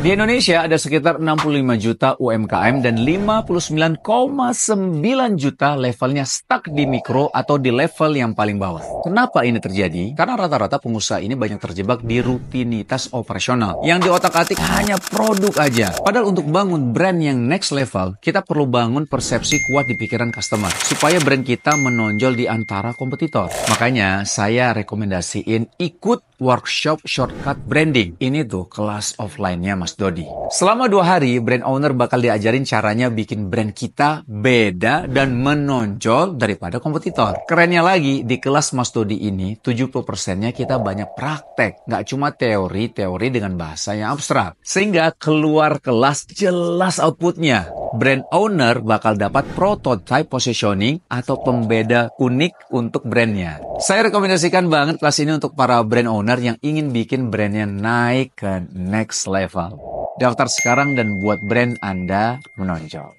Di Indonesia ada sekitar 65 juta UMKM dan 59,9 juta levelnya stuck di mikro atau di level yang paling bawah. Kenapa ini terjadi? Karena rata-rata pengusaha ini banyak terjebak di rutinitas operasional yang di otak atik hanya produk aja. Padahal untuk bangun brand yang next level, kita perlu bangun persepsi kuat di pikiran customer supaya brand kita menonjol di antara kompetitor. Makanya saya rekomendasiin ikut workshop shortcut branding. Ini tuh kelas offline-nya Mas Dodi. Selama dua hari, brand owner bakal diajarin caranya bikin brand kita beda dan menonjol daripada kompetitor. Kerennya lagi, di kelas Mas Dodi ini, 70%-nya kita banyak praktek. Nggak cuma teori-teori dengan bahasa yang abstrak. Sehingga keluar kelas jelas outputnya brand owner bakal dapat prototype positioning atau pembeda unik untuk brandnya. Saya rekomendasikan banget kelas ini untuk para brand owner yang ingin bikin brandnya naik ke next level. Daftar sekarang dan buat brand Anda menonjol.